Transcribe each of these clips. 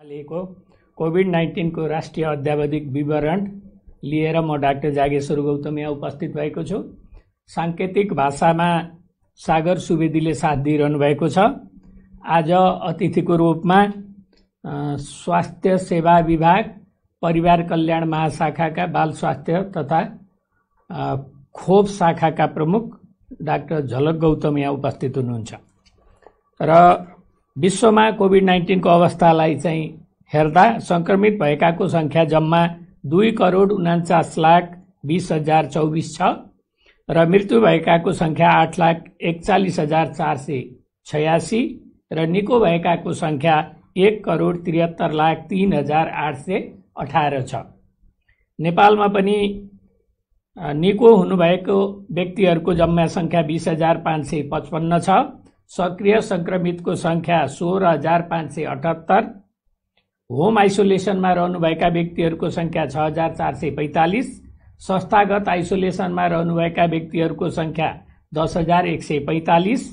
हालैको कोभिड नाइन्टिनको राष्ट्रिय अध्यावधिक विवरण लिएर म डाक्टर जागेश्वर गौतम यहाँ उपस्थित भएको छु साङ्केतिक भाषामा सागर सुवेदीले साथ दिइरहनु भएको छ आज अतिथिको रूपमा स्वास्थ्य सेवा विभाग परिवार कल्याण महाशाखाका बाल स्वास्थ्य तथा खोप शाखाका प्रमुख डाक्टर झलक गौतम यहाँ उपस्थित हुनुहुन्छ र विश्वमा कोभिड नाइन्टिनको अवस्थालाई चाहिँ हेर्दा सङ्क्रमित भएकाको सङ्ख्या जम्मा दुई करोड उनान्चास लाख बिस हजार चौबिस छ र मृत्यु भएकाको सङ्ख्या आठ लाख एकचालिस हजार चार सय छयासी र निको भएकाको सङ्ख्या एक करोड त्रिहत्तर लाख तिन हजार आठ सय अठार छ नेपालमा पनि निको हुनुभएको व्यक्तिहरूको जम्मा सङ्ख्या बिस हजार पाँच सय पचपन्न छ सक्रिय सङ्क्रमितको सङ्ख्या सोह्र हजार पाँच सय अठहत्तर होम आइसोलेसनमा रहनुभएका व्यक्तिहरूको सङ्ख्या छ हजार चार सय पैँतालिस संस्थागत आइसोलेसनमा रहनुभएका व्यक्तिहरूको सङ्ख्या दस हजार एक सय पैँतालिस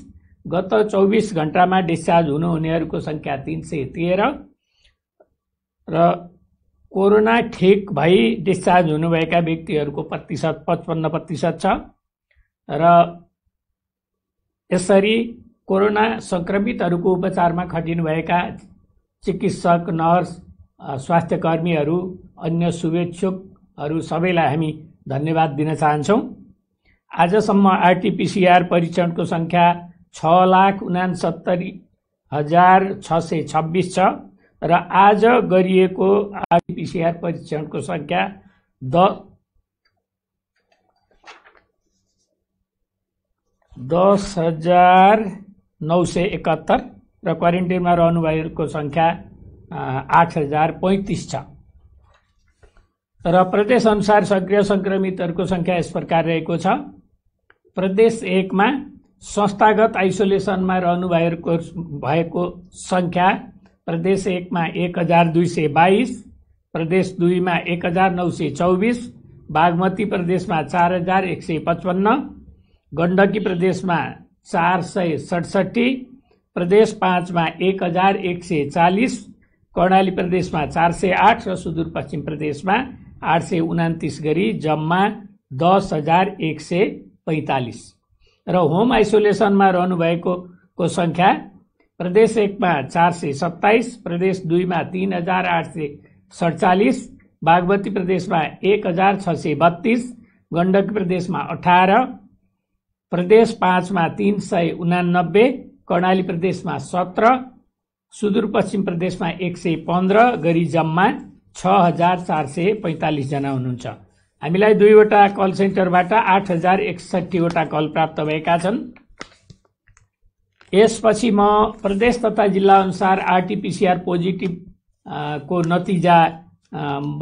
गत चौबिस घन्टामा डिस्चार्ज हुनुहुनेहरूको सङ्ख्या तिन सय तेह्र र कोरोना ठिक भई डिस्चार्ज हुनुभएका व्यक्तिहरूको प्रतिशत पचपन्न प्रतिशत छ र यसरी कोरोना सङ्क्रमितहरूको उपचारमा खटिनुभएका चिकित्सक नर्स स्वास्थ्य कर्मीहरू अन्य शुभेच्छुकहरू सबैलाई हामी धन्यवाद दिन चाहन्छौँ आजसम्म आरटिपिसिआर परीक्षणको सङ्ख्या छ लाख उनासत्तरी हजार छ सय छब्बिस छ र आज गरिएको आरटिपिसिआर परीक्षणको सङ्ख्या द दस हजार नौ सय एकात्तर र क्वारेन्टिनमा रहनुभएको सङ्ख्या आठ हजार पैँतिस छ र प्रदेशअनुसार सक्रिय सङ्क्रमितहरूको सङ्ख्या यस प्रकार रहेको छ प्रदेश एकमा संस्थागत आइसोलेसनमा रहनुभएको भएको सङ्ख्या प्रदेश एकमा एक हजार दुई सय बाइस प्रदेश दुईमा एक हजार नौ सय चौबिस बागमती प्रदेशमा चार हजार एक सय पचपन्न गण्डकी प्रदेशमा चार सय सडसठी प्रदेश पाँचमा एक हजार एक सय चालिस कर्णाली प्रदेशमा चार सय आठ र सुदूरपश्चिम प्रदेशमा आठ सय उनातिस गरी जम्मा दस हजार एक सय पैँतालिस र होम आइसोलेसनमा रहनुभएको सङ्ख्या प्रदेश एकमा चार सय सत्ताइस प्रदेश दुईमा तिन हजार आठ सय सडचालिस बागमती प्रदेशमा एक हजार छ सय बत्तिस गण्डकी प्रदेशमा अठार प्रदेश पाँचमा तिन सय उनानब्बे कर्णाली प्रदेशमा सत्र सुदूरपश्चिम प्रदेशमा एक सय पन्ध्र गरी जम्मा छ हजार चार सय पैँतालिसजना हुनुहुन्छ हामीलाई दुईवटा कल सेन्टरबाट आठ हजार एकसट्ठीवटा कल प्राप्त भएका छन् यसपछि म प्रदेश तथा जिल्ला अनुसार आरटिपिसिआर पोजिटिभ को नतिजा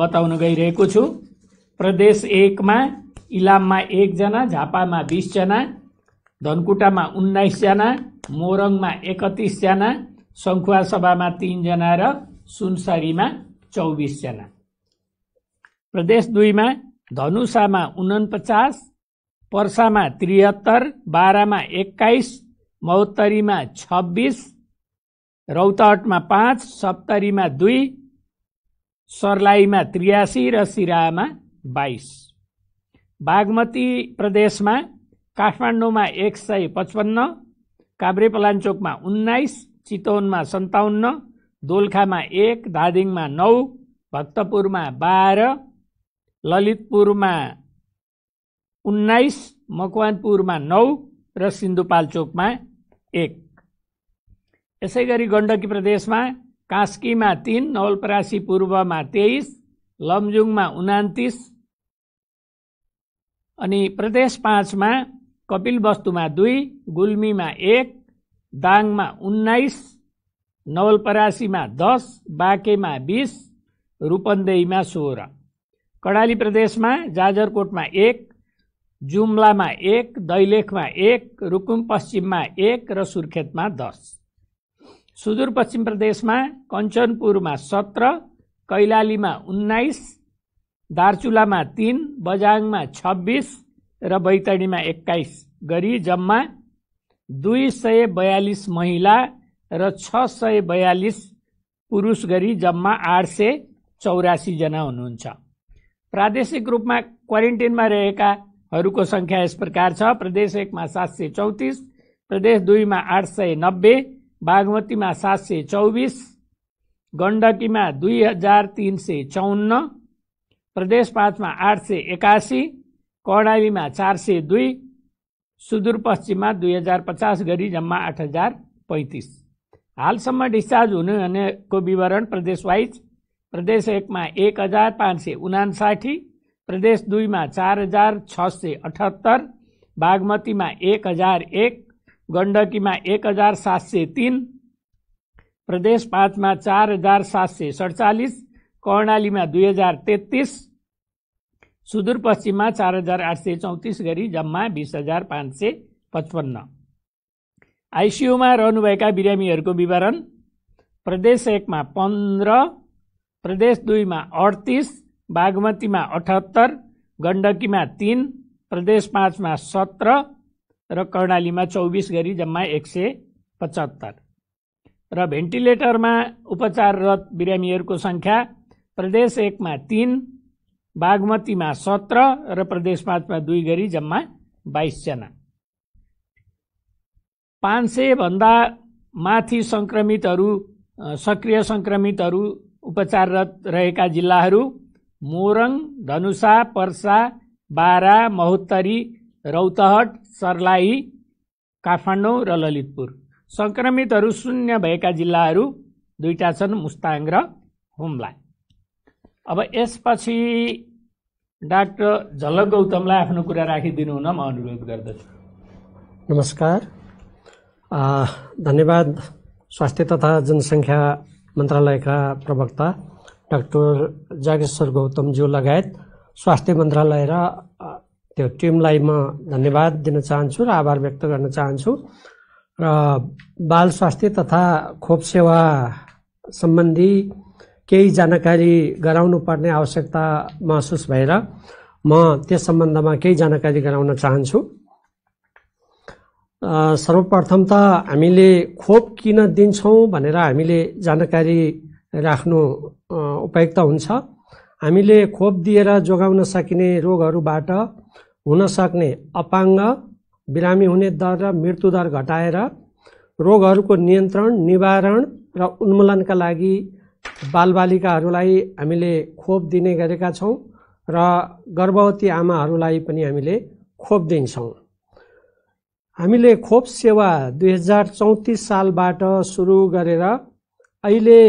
बताउन गइरहेको छु प्रदेश एकमा इलाममा एकजना झापामा बिसजना धनकुटामा उन्नाइसजना मोरङमा एकतिसजना सङ्खुवासभामा तिनजना र सुनसरीमा चौबिसजना प्रदेश दुईमा धनुषामा उनपचास पर्सामा त्रिहत्तर बाह्रमा एक्काइस मौत्तरीमा छब्बिस रौतहटमा पाँच सप्तरीमा दुई सर्लाहीमा त्रियासी र सिराहामा बाइस बागमती प्रदेशमा काठमाडौँमा एक सय पचपन्न काभ्रेपलाञ्चोकमा उन्नाइस चितवनमा सन्ताउन्न दोलखामा एक धादिङमा नौ भक्तपुरमा बाह्र ललितपुरमा उन्नाइस मकवानपुरमा नौ र सिन्धुपाल्चोकमा एक यसै गरी गण्डकी प्रदेशमा कास्कीमा तिन नवलपरासी पूर्वमा तेइस लमजुङमा उनातिस अनि प्रदेश पाँचमा कपिलवस्तुमा दुई गुल्मीमा एक दाङमा उन्नाइस नवलपरासीमा दस बाँकेमा बिस रूपन्देहीमा सोह्र कडाली प्रदेशमा जाजरकोटमा एक जुम्लामा एक दैलेखमा एक रुकुम पश्चिममा एक र सुर्खेतमा दस सुदूरपश्चिम प्रदेशमा कञ्चनपुरमा सत्र कैलालीमा उन्नाइस दार्चुलामा तिन बजाङमा छब्बिस र बैतडीमा एक्काइस गरी जम्मा दुई सय बयालिस महिला र छ सय बयालिस पुरुष गरी जम्मा आठ सय चौरासीजना हुनुहुन्छ प्रादेशिक रूपमा क्वारेन्टिनमा रहेकाहरूको सङ्ख्या यस प्रकार छ प्रदेश एकमा सात सय चौतिस प्रदेश दुईमा आठ सय नब्बे बागमतीमा सात सय चौबिस गण्डकीमा दुई हजार तिन सय चौन्न प्रदेश पाँचमा आठ सय एकासी कर्णालीमा चार सय दुई सुदूरपश्चिममा दुई हजार पचास गरी जम्मा आठ हजार पैँतिस हालसम्म डिस्चार्ज हुनेको विवरण प्रदेशवाइज प्रदेश एकमा एक हजार पाँच सय उनासाठी प्रदेश दुईमा चार हजार छ सय अठहत्तर बागमतीमा एक हजार एक गण्डकीमा एक हजार सात सय तिन प्रदेश पाँचमा चार हजार सात सय सडचालिस कर्णालीमा दुई हजार तेत्तिस सुदूरपश्चिममा चार हजार आठ सय चौतिस गरी जम्मा बिस हजार पाँच सय पचपन्न आइसियुमा रहनुभएका बिरामीहरूको विवरण प्रदेश एकमा पन्ध्र प्रदेश दुईमा अडतिस बागमतीमा अठहत्तर गण्डकीमा तिन प्रदेश पाँचमा सत्र र कर्णालीमा चौबिस गरी जम्मा एक सय पचहत्तर र भेन्टिलेटरमा उपचाररत बिरामीहरूको सङ्ख्या प्रदेश एकमा तिन बागमतीमा सत्र र प्रदेश पाँचमा दुई गरी जम्मा बाइसजना पाँच सय भन्दा माथि सङ्क्रमितहरू सक्रिय सङ्क्रमितहरू उपचाररत रहेका जिल्लाहरू मोरङ धनुषा पर्सा बारा महोत्तरी रौतहट सर्लाही काठमाडौँ र ललितपुर सङ्क्रमितहरू शून्य भएका जिल्लाहरू दुईटा छन् मुस्ताङ र हुम्ला अब यसपछि डाक्टर झलक गौतमलाई आफ्नो कुरा राखिदिनु हुन म अनुरोध गर्दछु नमस्कार धन्यवाद स्वास्थ्य तथा जनसङ्ख्या मन्त्रालयका प्रवक्ता डाक्टर जागेश्वर गौतमज्यू लगायत स्वास्थ्य मन्त्रालय र त्यो टिमलाई म धन्यवाद दिन चाहन्छु र आभार व्यक्त गर्न चाहन्छु र बाल स्वास्थ्य तथा खोप सेवा सम्बन्धी केही जानकारी गराउनु पर्ने आवश्यकता महसुस भएर म त्यस सम्बन्धमा केही जानकारी गराउन चाहन्छु सर्वप्रथम त हामीले खोप किन दिन्छौँ भनेर हामीले जानकारी राख्नु उपयुक्त हुन्छ हामीले खोप दिएर जोगाउन सकिने रोगहरूबाट हुन सक्ने अपाङ्ग बिरामी हुने दर र मृत्युदर घटाएर रोगहरूको नियन्त्रण निवारण र उन्मूलनका लागि बालबालिकाहरूलाई हामीले खोप दिने गरेका छौँ र गर्भवती आमाहरूलाई पनि हामीले खोप दिन्छौँ हामीले खोप सेवा दुई हजार चौतिस सालबाट सुरु गरेर अहिले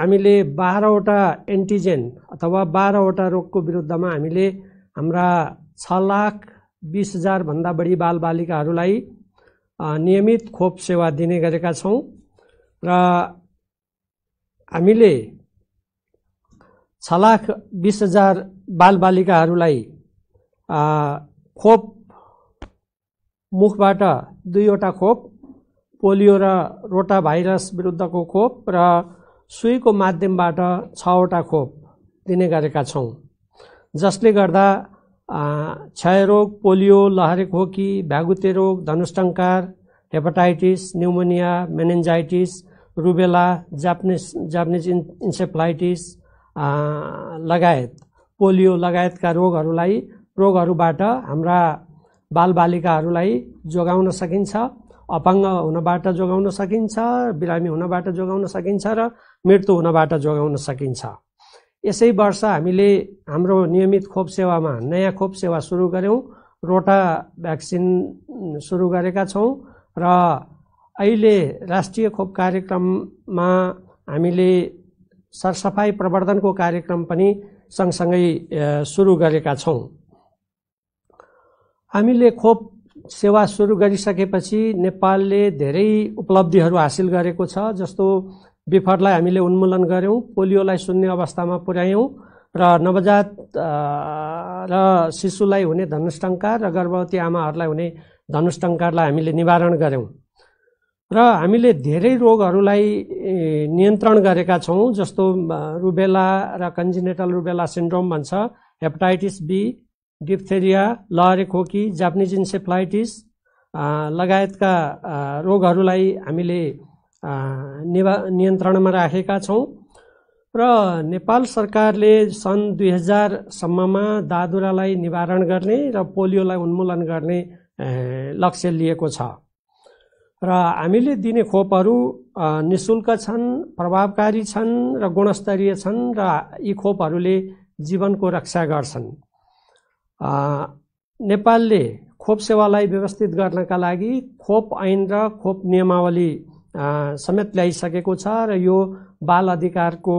हामीले बाह्रवटा एन्टिजेन अथवा बाह्रवटा रोगको विरुद्धमा हामीले हाम्रा छ लाख बिस हजारभन्दा बढी बालबालिकाहरूलाई नियमित खोप सेवा दिने गरेका छौँ र हामीले छ लाख बिस हजार बालबालिकाहरूलाई खोप मुखबाट दुईवटा खोप पोलियो र रोटा भाइरस विरुद्धको खोप र सुईको माध्यमबाट छवटा खोप दिने गरेका छौँ जसले गर्दा क्षयरोग पोलियो लहरे खोकी भ्यागुते रोग धनुष्टङ्कार hepatitis pneumonia meningitis rubella Japanese Japanese इन् इन्सेफ्लाइटिस लगायत पोलियो लगायतका रोगहरूलाई रोगहरूबाट हाम्रा बालबालिकाहरूलाई जोगाउन सकिन्छ अपाङ्ग हुनबाट जोगाउन सकिन्छ बिरामी हुनबाट जोगाउन सकिन्छ र मृत्यु हुनबाट जोगाउन सकिन्छ यसै वर्ष हामीले हाम्रो नियमित खोप सेवामा नयाँ खोप सेवा सुरु गऱ्यौँ रोटा भ्याक्सिन सुरु गरेका छौँ र अहिले राष्ट्रिय खोप कार्यक्रममा हामीले सरसफाइ प्रवर्धनको कार्यक्रम पनि सँगसँगै सुरु गरेका छौँ हामीले खोप सेवा सुरु गरिसकेपछि नेपालले धेरै उपलब्धिहरू हासिल गरेको छ जस्तो बिफरलाई हामीले उन्मूलन गऱ्यौँ पोलियोलाई सुन्ने अवस्थामा पुर्यायौँ र नवजात र शिशुलाई हुने धनुष्टङ्कार र गर्भवती आमाहरूलाई हुने धनुष्टङ्कारलाई हामीले निवारण गऱ्यौँ र हामीले धेरै रोगहरूलाई नियन्त्रण गरेका छौँ जस्तो रुबेला र कन्जिनेटल रुबेला सिन्ड्रोम भन्छ हेपाटाइटिस बी डिप्थेरिया लहरे खोकी जापानिज इन्सेफ्लाइटिस लगायतका रोगहरूलाई हामीले निवा नियन्त्रणमा राखेका छौँ र नेपाल सरकारले सन् दुई हजारसम्ममा दादुरालाई निवारण गर्ने र पोलियोलाई उन्मूलन गर्ने लक्ष्य लिएको छ र हामीले दिने खोपहरू नि शुल्क छन् प्रभावकारी छन् र गुणस्तरीय छन् र यी खोपहरूले जीवनको रक्षा गर्छन् नेपालले खोप सेवालाई व्यवस्थित गर्नका लागि खोप ऐन र खोप नियमावली समेत ल्याइसकेको छ र यो बाल अधिकारको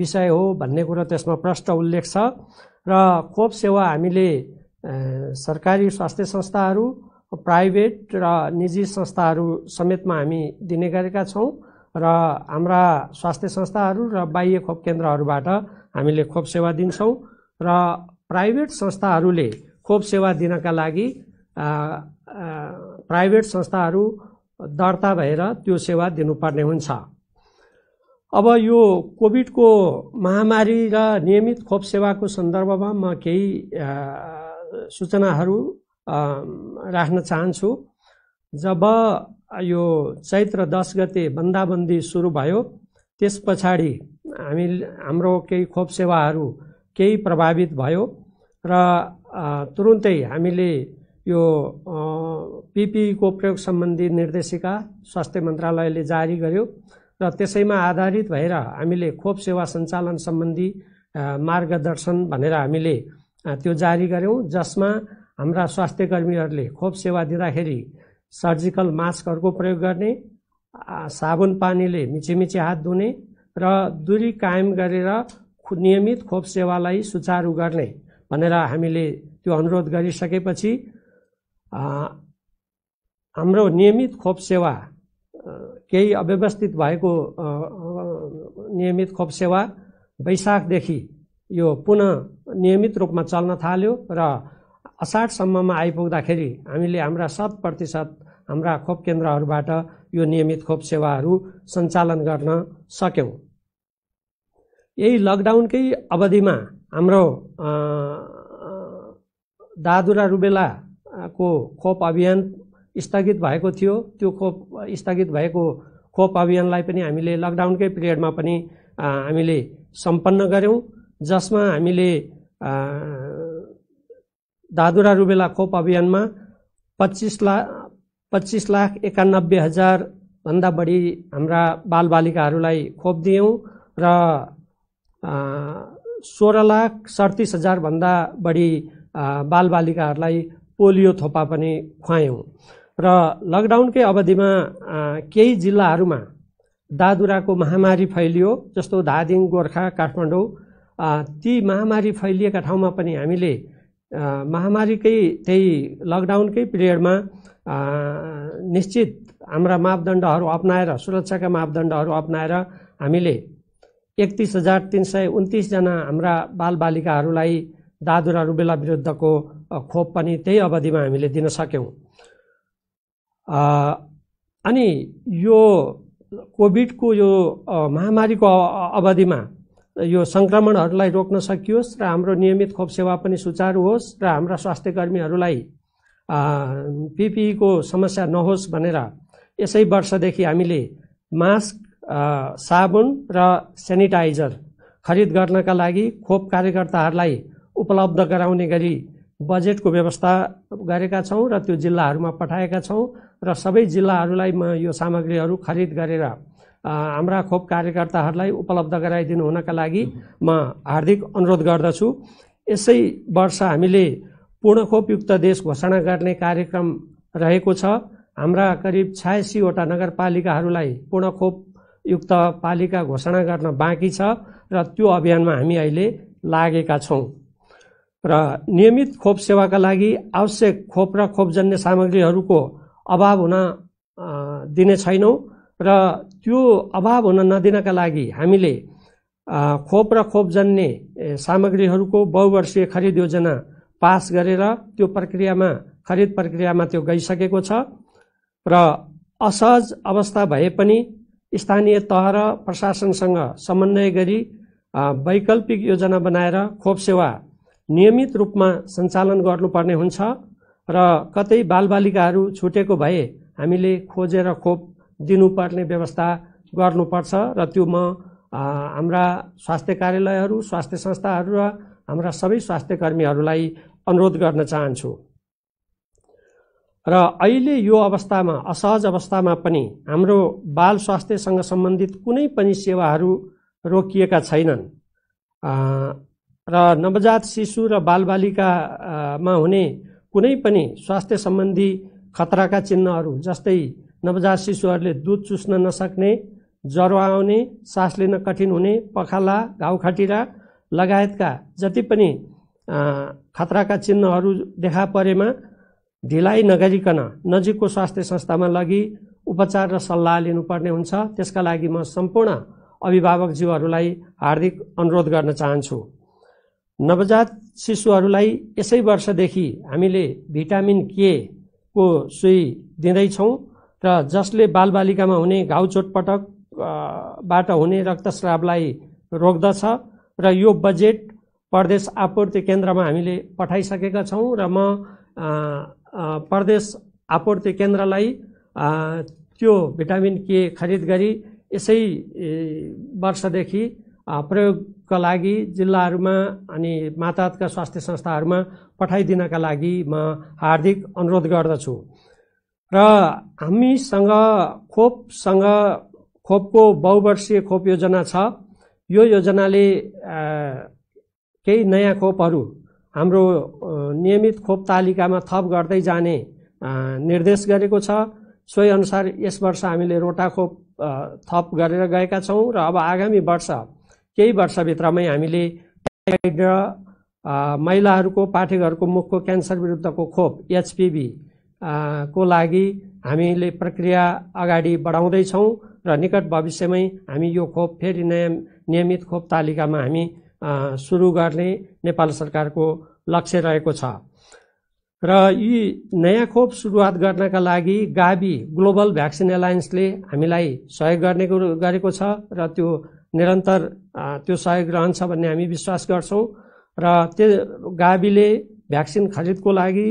विषय हो भन्ने कुरो त्यसमा प्रष्ट उल्लेख छ र खोप सेवा हामीले सरकारी स्वास्थ्य संस्थाहरू प्राइभेट र निजी संस्थाहरू समेतमा हामी दिने गरेका छौँ र हाम्रा स्वास्थ्य संस्थाहरू र बाह्य खोप केन्द्रहरूबाट हामीले खोप सेवा दिन्छौँ र प्राइभेट संस्थाहरूले खोप सेवा दिनका लागि प्राइभेट संस्थाहरू दर्ता भएर त्यो सेवा दिनुपर्ने हुन्छ अब यो कोभिडको महामारी र नियमित खोप सेवाको सन्दर्भमा म केही सूचनाहरू राख्न चाहन्छु जब यो चैत्र दस गते बन्दाबन्दी सुरु भयो त्यस पछाडि हामी हाम्रो केही खोप सेवाहरू केही प्रभावित भयो र तुरुन्तै हामीले यो पिपिईको प्रयोग सम्बन्धी निर्देशिका स्वास्थ्य मन्त्रालयले जारी गर्यो र त्यसैमा आधारित भएर हामीले खोप सेवा सञ्चालन सम्बन्धी मार्गदर्शन भनेर हामीले त्यो जारी गऱ्यौँ जसमा हाम्रा स्वास्थ्य कर्मीहरूले खोप सेवा दिँदाखेरि सर्जिकल मास्कहरूको प्रयोग गर्ने साबुन पानीले मिचेमिचे हात धुने र दूरी कायम गरेर नियमित खोप सेवालाई सुचारू गर्ने भनेर हामीले त्यो अनुरोध गरिसकेपछि हाम्रो नियमित खोप सेवा केही अव्यवस्थित भएको नियमित खोप सेवा वैशाखदेखि यो पुनः नियमित रूपमा चल्न थाल्यो र असारसम्ममा आइपुग्दाखेरि हामीले हाम्रा शत प्रतिशत हाम्रा खोप केन्द्रहरूबाट यो नियमित खोप सेवाहरू सञ्चालन गर्न सक्यौँ यही लकडाउनकै अवधिमा हाम्रो दादुरा रुबेलाको खोप अभियान स्थगित भएको थियो त्यो खोप स्थगित भएको खोप अभियानलाई पनि हामीले लकडाउनकै पिरियडमा पनि हामीले सम्पन्न गऱ्यौँ जसमा हामीले दादुरा रुबेला खोप अभियानमा पच्चिस लाख पच्चिस लाख एकानब्बे हजारभन्दा बढी हाम्रा बालबालिकाहरूलाई खोप दियौँ र सोह्र लाख सडतिस हजारभन्दा बढी बालबालिकाहरूलाई पोलियो थोपा पनि खुवायौँ र लकडाउनकै अवधिमा केही जिल्लाहरूमा दादुराको महामारी फैलियो जस्तो धादिङ गोर्खा काठमाडौँ ती महामारी फैलिएका ठाउँमा पनि हामीले महामारीकै त्यही लकडाउनकै पिरियडमा निश्चित हाम्रा मापदण्डहरू अप्नाएर सुरक्षाका मापदण्डहरू अप्नाएर हामीले एकतिस हजार तिन सय उन्तिसजना हाम्रा बालबालिकाहरूलाई दादुरा रुबेला विरुद्धको खोप पनि त्यही अवधिमा हामीले दिन सक्यौँ अनि यो कोभिडको यो महामारीको अवधिमा यो सङ्क्रमणहरूलाई रोक्न सकियोस् र हाम्रो नियमित खोप सेवा पनि सुचारू होस् र हाम्रा स्वास्थ्य कर्मीहरूलाई पिपिईको समस्या नहोस् भनेर यसै वर्षदेखि हामीले मास्क साबुन र सेनिटाइजर खरिद गर्नका लागि खोप कार्यकर्ताहरूलाई उपलब्ध गराउने गरी बजेटको व्यवस्था गरेका छौँ र त्यो जिल्लाहरूमा पठाएका छौँ र सबै जिल्लाहरूलाई म यो सामग्रीहरू खरिद गरेर हाम्रा खोप कार्यकर्ताहरूलाई उपलब्ध गराइदिनु हुनका लागि म हार्दिक अनुरोध गर्दछु यसै वर्ष हामीले पूर्ण खोपयुक्त देश घोषणा गर्ने कार्यक्रम रहेको छ हाम्रा करिब छयासीवटा नगरपालिकाहरूलाई पूर्ण खोपयुक्त पालिका घोषणा गर्न बाँकी छ र त्यो अभियानमा हामी अहिले लागेका छौँ र नियमित खोप सेवाका लागि आवश्यक खोप र खोपजन्य सामग्रीहरूको अभाव हुन दिने छैनौँ र त्यो अभाव हुन नदिनका लागि हामीले खोप र खोप जन्ने सामग्रीहरूको बहुवर्षीय खरिद योजना पास गरेर त्यो प्रक्रियामा खरिद प्रक्रियामा त्यो गइसकेको छ र असहज अवस्था भए पनि स्थानीय तह र प्रशासनसँग समन्वय गरी वैकल्पिक योजना बनाएर खोप सेवा नियमित रूपमा सञ्चालन गर्नुपर्ने हुन्छ र कतै बालबालिकाहरू छुटेको भए हामीले खोजेर खोप दिनुपर्ने व्यवस्था गर्नुपर्छ र त्यो म हाम्रा स्वास्थ्य कार्यालयहरू स्वास्थ्य संस्थाहरू र हाम्रा सबै स्वास्थ्य कर्मीहरूलाई अनुरोध गर्न चाहन्छु र अहिले यो अवस्थामा असहज अवस्थामा पनि हाम्रो बाल स्वास्थ्यसँग सम्बन्धित कुनै पनि सेवाहरू रोकिएका छैनन् र नवजात शिशु र बालबालिकामा हुने कुनै पनि स्वास्थ्य सम्बन्धी खतराका चिन्हहरू जस्तै नवजात शिशुहरूले दुध चुस्न नसक्ने ज्वरो आउने सास लिन कठिन हुने पखाला घाउ खटिरा लगायतका जति पनि खतराका चिन्हहरू देखा परेमा ढिलाइ नगरिकन नजिकको स्वास्थ्य संस्थामा लगी उपचार र सल्लाह लिनुपर्ने हुन्छ त्यसका लागि म सम्पूर्ण अभिभावकज्यूहरूलाई हार्दिक अनुरोध गर्न चाहन्छु नवजात शिशुहरूलाई यसै वर्षदेखि हामीले भिटामिन के को सुई दिँदैछौँ र जसले बालबालिकामा हुने घाउ चोटपटक बाट हुने रक्तस्रावलाई रोक्दछ र यो बजेट प्रदेश आपूर्ति केन्द्रमा हामीले पठाइसकेका छौँ र म प्रदेश आपूर्ति केन्द्रलाई त्यो भिटामिन के खरिद गरी यसै वर्षदेखि प्रयोगका लागि जिल्लाहरूमा अनि माताहतका स्वास्थ्य संस्थाहरूमा पठाइदिनका लागि म हार्दिक अनुरोध गर्दछु र हामीसँग खोपसँग खोपको बहुवर्षीय खोप योजना छ यो योजनाले केही नयाँ खोपहरू हाम्रो नियमित खोप तालिकामा थप गर्दै जाने निर्देश गरेको छ सोही अनुसार यस वर्ष हामीले रोटा खोप थप गरेर गएका छौँ र अब आगामी वर्ष केही वर्षभित्रमै हामीले र महिलाहरूको पाठेघरको मुखको क्यान्सर विरुद्धको खोप एचपिभी को लागि हामीले प्रक्रिया अगाडि बढाउँदैछौँ र निकट भविष्यमै हामी यो खोप फेरि नयाँ नियमित खोप तालिकामा हामी सुरु गर्ने नेपाल सरकारको लक्ष्य रहेको छ र यी नयाँ खोप सुरुवात गर्नका लागि गाबी ग्लोबल भ्याक्सिन एलायन्सले हामीलाई सहयोग गर्ने गरेको छ र त्यो निरन्तर त्यो सहयोग रहन्छ भन्ने हामी विश्वास गर्छौँ र त्यो गाविले भ्याक्सिन खरिदको लागि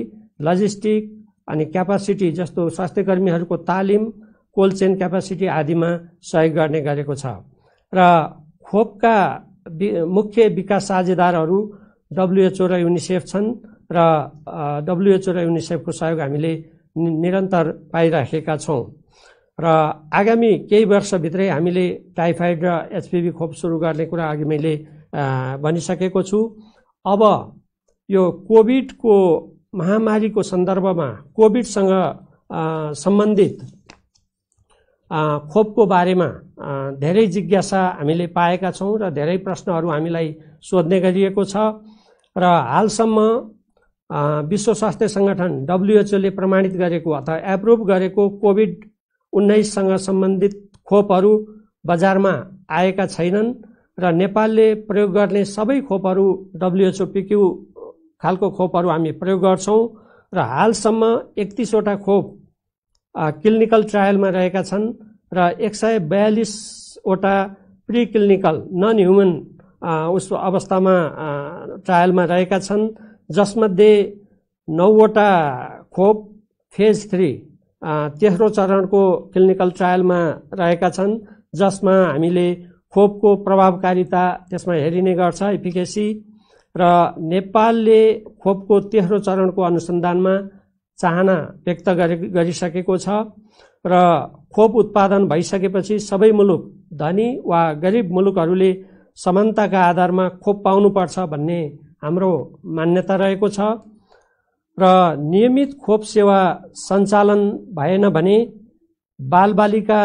लजिस्टिक अनि क्यापासिटी जस्तो स्वास्थ्य कर्मीहरूको तालिम कोल्ड चेन क्यापासिटी आदिमा सहयोग गर्ने गरेको छ र खोपका मुख्य विकास साझेदारहरू डब्लुएचओ र युनिसेफ छन् र डब्लुएचओ र युनिसेफको सहयोग हामीले निरन्तर पाइराखेका छौँ र आगामी केही वर्षभित्रै हामीले टाइफाइड र एचपिभी खोप सुरु गर्ने कुरा अघि मैले भनिसकेको छु अब यो कोभिडको महामारीको सन्दर्भमा कोभिडसँग सम्बन्धित खोपको बारेमा धेरै जिज्ञासा हामीले पाएका छौँ र धेरै प्रश्नहरू हामीलाई सोध्ने गरिएको छ र हालसम्म विश्व स्वास्थ्य सङ्गठन डब्लुएचओले प्रमाणित गरेको अथवा एप्रुभ गरेको कोभिड उन्नाइससँग सम्बन्धित खोपहरू बजारमा आएका छैनन् र नेपालले प्रयोग गर्ने सबै खोपहरू डब्लुएचओ पिक्यू खालको खोपहरू हामी प्रयोग गर्छौँ र हालसम्म एकतिसवटा खोप क्लिनिकल ट्रायलमा रहेका छन् र एक सय बयालिसवटा प्रिक्लिनिकल नन ह्युमन उसको अवस्थामा ट्रायलमा रहेका छन् जसमध्ये नौवटा खोप फेज थ्री तेस्रो चरणको क्लिनिकल ट्रायलमा रहेका छन् जसमा हामीले खोपको प्रभावकारिता त्यसमा हेरिने गर्छ इफिकेसी र नेपालले खोपको तेस्रो चरणको अनुसन्धानमा चाहना व्यक्त गरे गरिसकेको छ र खोप उत्पादन भइसकेपछि सबै मुलुक धनी वा गरिब मुलुकहरूले समानताका आधारमा खोप पाउनुपर्छ भन्ने हाम्रो मान्यता रहेको छ र नियमित खोप सेवा सञ्चालन भएन भने बालबालिका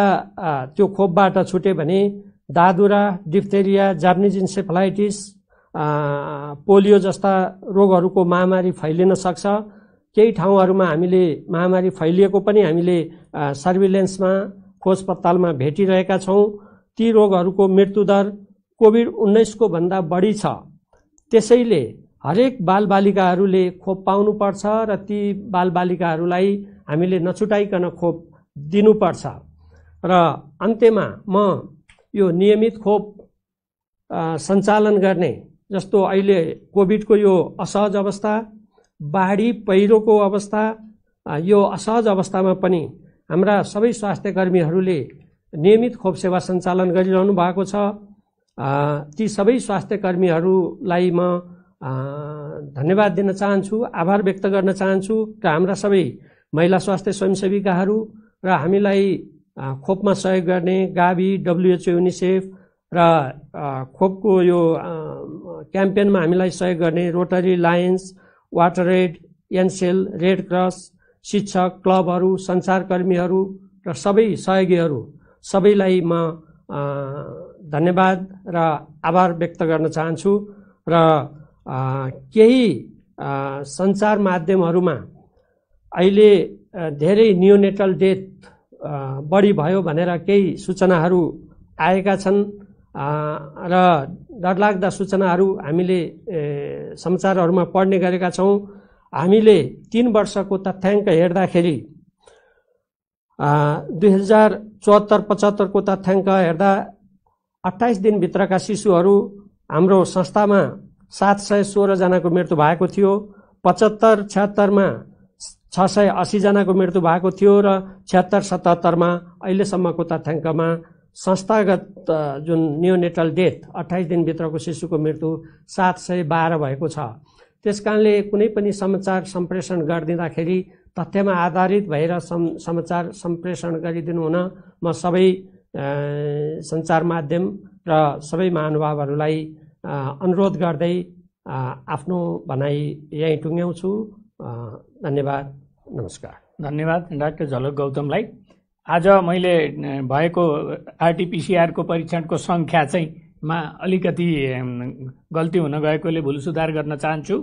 त्यो खोपबाट छुट्यो भने दादुरा डिप्थेरिया जापानिज इन्सेफलाइटिस पोलियो जस्ता रोगहरूको महामारी फैलिन सक्छ केही ठाउँहरूमा हामीले महामारी फैलिएको पनि हामीले सर्भिलेन्समा खोज पत्तालमा भेटिरहेका छौँ ती रोगहरूको मृत्युदर कोभिड उन्नाइसको भन्दा बढी छ त्यसैले हरेक बालबालिकाहरूले खोप पाउनुपर्छ र ती बालबालिकाहरूलाई हामीले नछुटाइकन खोप दिनुपर्छ र अन्त्यमा म यो नियमित खोप सञ्चालन गर्ने जस्तो अहिले कोभिडको यो असहज अवस्था बाढी पहिरोको अवस्था यो असहज अवस्थामा पनि हाम्रा सबै स्वास्थ्य कर्मीहरूले नियमित खोप सेवा सञ्चालन गरिरहनु भएको छ ती सबै स्वास्थ्य कर्मीहरूलाई म धन्यवाद दिन चाहन्छु आभार व्यक्त गर्न चाहन्छु र हाम्रा सबै महिला स्वास्थ्य स्वयंसेविकाहरू र हामीलाई खोपमा सहयोग गर्ने गावि डब्लुएचओ युनिसेफ र खोपको यो क्याम्पेनमा हामीलाई सहयोग गर्ने Rotary Lions WaterAid Ncell Red Cross शिक्षक क्लबहरू सञ्चारकर्मीहरू र सबै सहयोगीहरू सबैलाई म धन्यवाद र आभार व्यक्त गर्न चाहन्छु र केही सञ्चार माध्यमहरूमा अहिले धेरै न्युनेटल डेथ बढी भयो भनेर केही सूचनाहरू आएका छन् र डरलाग्दा सूचनाहरू हामीले समाचारहरूमा पढ्ने गरेका छौँ हामीले तिन वर्षको तथ्याङ्क हेर्दाखेरि दुई हजार चौहत्तर पचहत्तरको तथ्याङ्क हेर्दा अट्ठाइस दिनभित्रका शिशुहरू हाम्रो संस्थामा सात सय सोह्रजनाको मृत्यु भएको थियो पचहत्तर छत्तरमा छ सय असीजनाको मृत्यु भएको थियो र छत्तर सतहत्तरमा अहिलेसम्मको तथ्याङ्कमा संस्थागत जुन न्यु नेटल डेथ अठाइस दिनभित्रको शिशुको मृत्यु सात सय बाह्र भएको छ त्यस कारणले कुनै पनि समाचार सम्प्रेषण गरिदिँदाखेरि तथ्यमा आधारित भएर सम समाचार सम्प्रेषण गरिदिनु हुन म सबै सञ्चार माध्यम र सबै महानुभावहरूलाई अनुरोध गर्दै आफ्नो भनाइ यहीँ टुङ्ग्याउँछु धन्यवाद नमस्कार धन्यवाद डाक्टर झलक गौतमलाई आज मैले भएको आरटिपिसिआरको परीक्षणको सङ्ख्या चाहिँ मा अलिकति गल्ती हुन गएकोले भुल सुधार गर्न चाहन्छु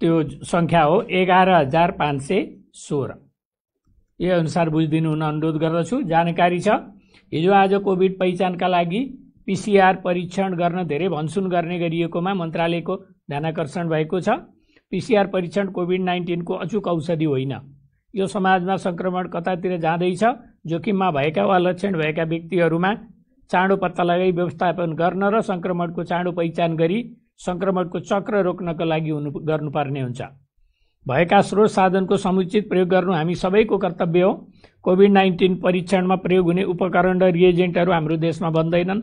त्यो सङ्ख्या हो एघार हजार पाँच सय सोह्र यही अनुसार बुझिदिनु हुन अनुरोध गर्दछु जानकारी छ हिजो आज कोभिड पहिचानका लागि पिसिआर परीक्षण गर्न धेरै भनसुन गर्ने गरिएकोमा मन्त्रालयको ध्यानकर्षण भएको छ पिसिआर परीक्षण कोभिड नाइन्टिनको अचुक औषधि होइन यो समाजमा सङ्क्रमण कतातिर जाँदैछ जोखिममा भएका वा लक्षण भएका व्यक्तिहरूमा चाँडो पत्ता लगाई व्यवस्थापन गर्न र सङ्क्रमणको चाँडो पहिचान गरी सङ्क्रमणको चक्र रोक्नको लागि हुनु गर्नुपर्ने हुन्छ भएका स्रोत साधनको समुचित प्रयोग गर्नु हामी सबैको कर्तव्य हो कोभिड नाइन्टिन परीक्षणमा प्रयोग हुने उपकरण र रिएजेन्टहरू हाम्रो देशमा बन्दैनन्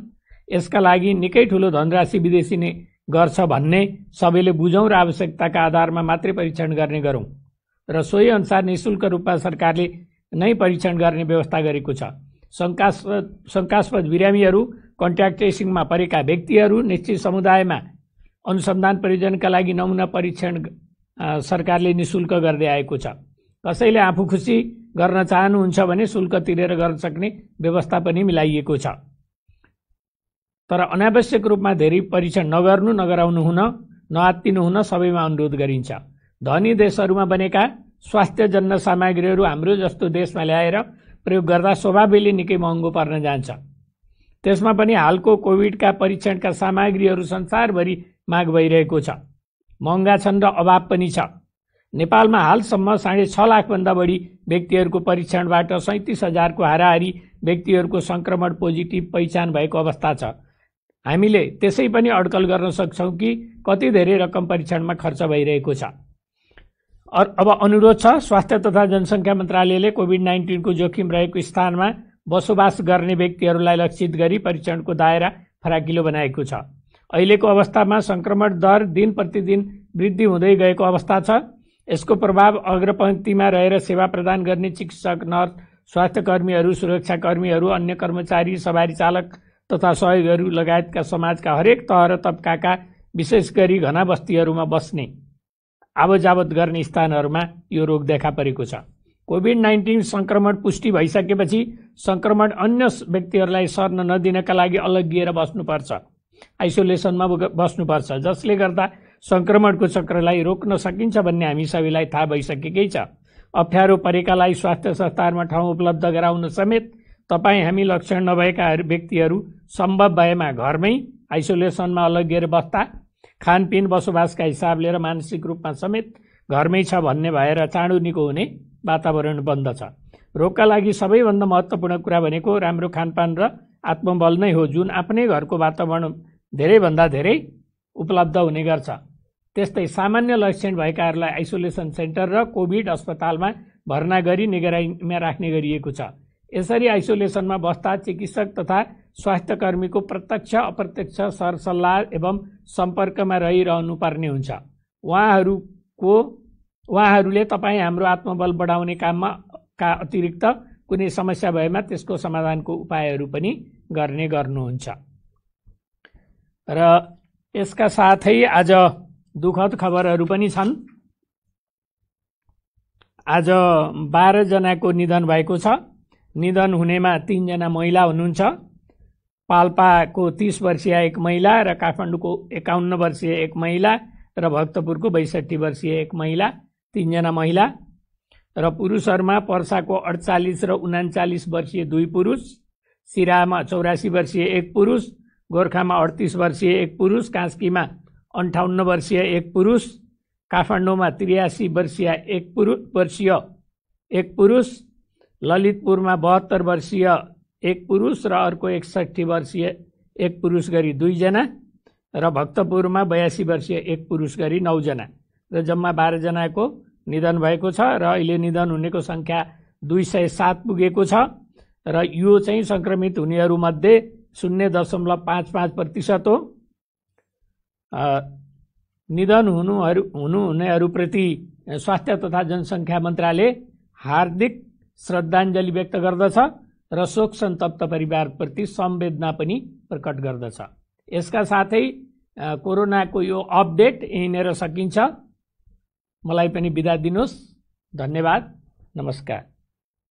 यसका लागि निकै ठुलो धनराशि विदेशी नै गर्छ भन्ने सबैले बुझौँ र आवश्यकताका आधारमा मात्रै परीक्षण गर्ने गरौँ र सोही अनुसार निशुल्क रूपमा सरकारले नै परीक्षण गर्ने व्यवस्था गरेको छ शङ्कास्पद शङ्कास्पद बिरामीहरू कन्ट्याक्ट ट्रेसिङमा परेका व्यक्तिहरू निश्चित समुदायमा अनुसन्धान प्रयोजनका लागि नमुना परीक्षण सरकारले नि शुल्क गर्दै आएको छ कसैले आफू खुसी गर्न चाहनुहुन्छ भने शुल्क तिरेर गर्न सक्ने व्यवस्था पनि मिलाइएको छ तर अनावश्यक रूपमा धेरै परीक्षण नगर्नु नगराउनु हुन नआत्तिनु हुन सबैमा अनुरोध गरिन्छ धनी देशहरूमा बनेका स्वास्थ्यजन्य सामग्रीहरू हाम्रो जस्तो देशमा ल्याएर प्रयोग गर्दा स्वभावले निकै महँगो पर्न जान्छ त्यसमा पनि हालको कोभिडका परीक्षणका सामग्रीहरू संसारभरि माग भइरहेको छ महँगा छन् र अभाव पनि छ नेपालमा हालसम्म साढे छ लाखभन्दा बढी व्यक्तिहरूको परीक्षणबाट सैँतिस हजारको हाराहारी व्यक्तिहरूको सङ्क्रमण पोजिटिभ पहिचान भएको अवस्था छ हामीले त्यसै पनि अड्कल गर्न सक्छौँ कि कति धेरै रकम परीक्षणमा खर्च भइरहेको छ अब अनुरोध छ स्वास्थ्य तथा जनसङ्ख्या मन्त्रालयले कोभिड नाइन्टिनको जोखिम रहेको स्थानमा बसोबास गर्ने व्यक्तिहरूलाई लक्षित गरी परीक्षणको दायरा फराकिलो बनाएको छ अहिलेको अवस्थामा सङ्क्रमण दर दिन प्रतिदिन वृद्धि हुँदै गएको अवस्था छ यसको प्रभाव अग्रपङ्क्तिमा रहेर सेवा प्रदान गर्ने चिकित्सक नर्स स्वास्थ्य कर्मीहरू सुरक्षाकर्मीहरू अन्य कर्मचारी सवारी चालक तथा सहयोगहरू लगायतका समाजका हरेक तह र तबकाका विशेष गरी घना बस्तीहरूमा बस्ने जावत गर्ने स्थानहरूमा यो रोग देखा परेको छ कोभिड नाइन्टिन सङ्क्रमण पुष्टि भइसकेपछि सङ्क्रमण अन्य व्यक्तिहरूलाई सर्न नदिनका लागि अलग्गिएर बस्नुपर्छ आइसोलेसनमा बस्नुपर्छ जसले गर्दा सङ्क्रमणको चक्रलाई रोक्न सकिन्छ भन्ने हामी सबैलाई थाहा भइसकेकै छ अप्ठ्यारो परेकालाई स्वास्थ्य संस्थाहरूमा ठाउँ उपलब्ध गराउन समेत तपाईँ हामी लक्षण नभएका व्यक्तिहरू सम्भव भएमा घरमै आइसोलेसनमा अलग्गिएर बस्दा खानपिन बसोबासका हिसाबले र मानसिक रूपमा समेत घरमै छ भन्ने भएर चाँडो निको हुने वातावरण बन्द छ रोगका लागि सबैभन्दा महत्त्वपूर्ण कुरा भनेको राम्रो खानपान र आत्मबल नै हो जुन आफ्नै घरको वातावरण धेरैभन्दा धेरै उपलब्ध हुने गर्छ त्यस्तै सामान्य लक्षण भएकाहरूलाई आइसोलेसन सेन्टर र कोभिड अस्पतालमा भर्ना गरी निगरानीमा राख्ने गरिएको छ यसरी आइसोलेसनमा बस्दा चिकित्सक तथा स्वास्थ्यकर्मीको प्रत्यक्ष अप्रत्यक्ष सरसल्लाह एवं सम्पर्कमा रहिरहनु पर्ने हुन्छ उहाँहरूको उहाँहरूले तपाईँ हाम्रो आत्मबल बढाउने काममा का अतिरिक्त कुनै समस्या भएमा त्यसको समाधानको उपायहरू पनि गर्ने गर्नुहुन्छ र यसका साथै आज दुःखद खबरहरू पनि छन् आज बाह्रजनाको निधन भएको छ निधन हुनेमा तिनजना महिला हुनुहुन्छ पाल्पाको तिस वर्षीय एक महिला र काठमाडौँको एकाउन्न वर्षीय एक महिला र भक्तपुरको बैसठी वर्षीय एक महिला तिनजना महिला र पुरुषहरूमा पर्साको अडचालिस र उनाचालिस वर्षीय दुई पुरुष सिरामा चौरासी वर्षीय एक पुरुष गोर्खामा अडतिस वर्षीय एक पुरुष कास्कीमा अन्ठाउन्न वर्षीय एक पुरुष काठमाडौँमा त्रियासी वर्षीय एक पुरुष वर्षीय एक पुरुष ललितपुरमा बहत्तर वर्षीय एक पुरुष र अर्को एकसठी वर्षीय एक पुरुष गरी दुईजना र भक्तपुरमा बयासी वर्षीय एक पुरुष गरी नौजना र जम्मा बाह्रजनाको निधन भएको छ र अहिले निधन हुनेको सङ्ख्या दुई सय सात पुगेको छ र यो चाहिँ सङ्क्रमित हुनेहरूमध्ये शून्य दशमलव पाँच पाँच प्रतिशत हो निधन हुनुहरू हुनुहुनेहरूप्रति स्वास्थ्य तथा जनसङ्ख्या मन्त्रालय हार्दिक श्रद्धाञ्जली व्यक्त गर्दछ र शोक सन्तप्त परिवारप्रति संवेदना पनि प्रकट गर्दछ यसका साथै कोरोनाको यो अपडेट यहीँनिर सकिन्छ मलाई पनि बिदा दिनुहोस् धन्यवाद नमस्कार